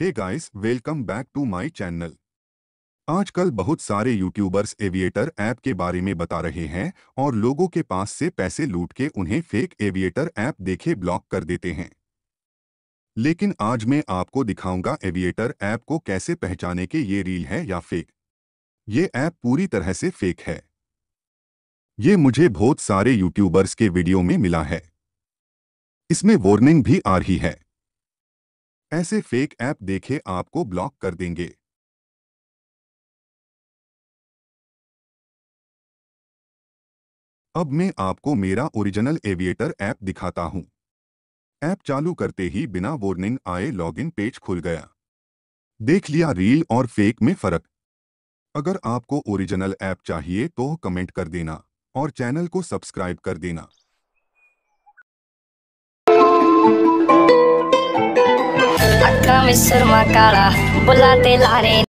Hey guys welcome back to my channel आजकल बहुत सारे यूट्यूबर्स एविएटर ऐप के बारे में बता रहे हैं और लोगों के पास से पैसे लूट के उन्हें फेक एविएटर ऐप देखे ब्लॉक कर देते हैं लेकिन आज मैं आपको दिखाऊंगा एविएटर ऐप को कैसे पहचाने के ये रील है या फेक ये ऐप पूरी तरह से फेक है ये मुझे बहुत सारे यूट्यूबर्स के वीडियो में मिला है इसमें वार्निंग भी आ रही है ऐसे फेक ऐप देखे आपको ब्लॉक कर देंगे अब मैं आपको मेरा ओरिजिनल एविएटर ऐप दिखाता हूं। ऐप चालू करते ही बिना वार्निंग आए लॉगिन पेज खुल गया देख लिया रील और फेक में फर्क अगर आपको ओरिजिनल ऐप चाहिए तो कमेंट कर देना और चैनल को सब्सक्राइब कर देना रामेश्वर माँ काला बुलाते लारे